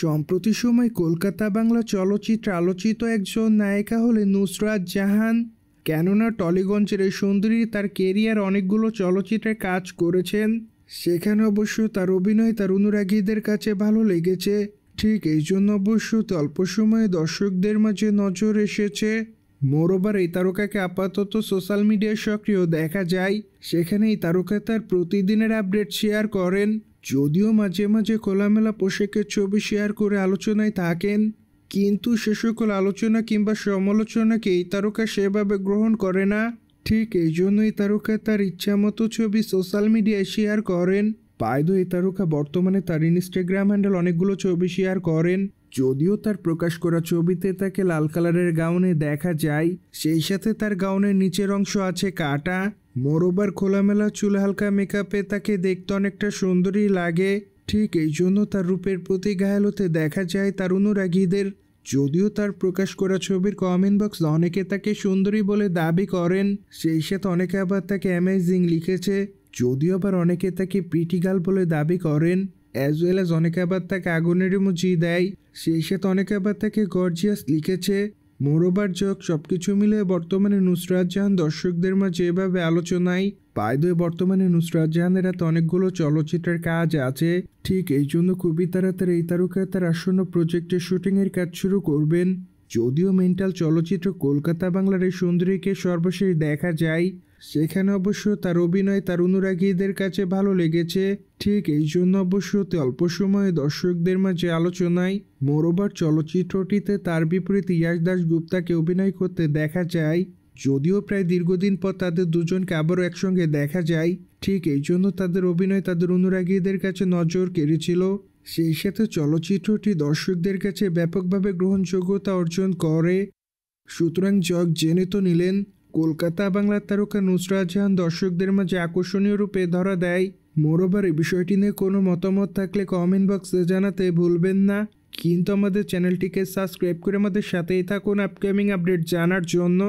সম্প্রতি সময় কলকাতা বাংলা চলচ্চিত্রে আলোচিত একজন নায়িকা হলেন নুসরাত জাহান কেননা টলিগঞ্জের এই সুন্দরী তার কেরিয়ার অনেকগুলো চলচ্চিত্রে কাজ করেছেন সেখানে অবশ্য তার অভিনয় তার অনুরাগীদের কাছে ভালো লেগেছে ঠিক এই জন্য অবশ্য অল্প সময়ে দর্শকদের মাঝে নজর এসেছে মোরবার এই তারকাকে আপাতত সোশ্যাল মিডিয়ায় সক্রিয় দেখা যায় সেখানে এই তারকা তার প্রতিদিনের আপডেট শেয়ার করেন যদিও মাঝে মাঝে খোলামেলা পোশাকের ছবি শেয়ার করে আলোচনায় থাকেন কিন্তু সে সকল আলোচনা কিংবা সমালোচনাকেই তারকা সেভাবে গ্রহণ করে না ঠিক এই জন্যই তারকা তার ইচ্ছামতো ছবি সোশ্যাল মিডিয়ায় শেয়ার করেন পায়দ এই তারকা বর্তমানে তার ইনস্টাগ্রাম হ্যান্ডেল অনেকগুলো ছবি শেয়ার করেন যদিও তার প্রকাশ করা ছবিতে তাকে লাল কালারের গাউনে দেখা যায় সেই সাথে তার গাউনের নিচের অংশ আছে কাটা মোরবার খোলামেলা চুল হালকা মেকআপে তাকে দেখতে অনেকটা সুন্দরী লাগে ঠিক এই জন্য তার রূপের প্রতি ঘায়াল হতে দেখা যায় তার অনুরাগীদের যদিও তার প্রকাশ করা ছবির কমেন্ট বক্স অনেকে তাকে সুন্দরী বলে দাবি করেন সেই সাথে অনেকে আবার তাকে অ্যামেজিং লিখেছে যদিও আবার অনেকে তাকে পিটিগাল বলে দাবি করেন অ্যাজ ওয়েল অ্যাজ অনেকে আবার তাকে আগুনের ইমোজি দেয় সেই সাথে অনেকে আবার তাকে গর্জিয়াস লিখেছে মোরোবার যোগ সব কিছু মিলে বর্তমানে নুসরাত জাহান দর্শকদের মাঝে এভাবে আলোচনায় পায়দয়ে বর্তমানে নুসরাত জাহানের হাতে অনেকগুলো চলচ্চিত্রের কাজ আছে ঠিক এই জন্য খুবই তাড়াতাড়ি এই তারকা তার আসন্ন প্রজেক্টের শুটিংয়ের কাজ শুরু করবেন যদিও মেন্টাল চলচ্চিত্র কলকাতা বাংলার এই সুন্দরীকে সর্বশেষ দেখা যায় সেখানে অবশ্য তার অভিনয় তার অনুরাগীদের কাছে ভালো লেগেছে ঠিক এই জন্য অবশ্য অল্প সময়ে দর্শকদের মাঝে আলোচনায় মোরবার চলচ্চিত্রটিতে তার বিপরীতে ইয়াশ দাস গুপ্তাকে অভিনয় করতে দেখা যায় যদিও প্রায় দীর্ঘদিন পর তাদের দুজনকে আবারও একসঙ্গে দেখা যায় ঠিক এই জন্য তাদের অভিনয় তাদের অনুরাগীদের কাছে নজর কেড়েছিল সেই সাথে চলচ্চিত্রটি দর্শকদের কাছে ব্যাপকভাবে গ্রহণযোগ্যতা অর্জন করে সুতরাং জগ জেনে তো নিলেন কলকাতা বাংলার তারকা নুসরাত জাহান দর্শকদের মাঝে আকর্ষণীয় রূপে ধরা দেয় মোরোবার এই বিষয়টি নিয়ে কোনো মতামত থাকলে কমেন্ট বক্সে জানাতে ভুলবেন না কিন্তু আমাদের চ্যানেলটিকে সাবস্ক্রাইব করে আমাদের সাথেই থাকুন আপকামিং আপডেট জানার জন্য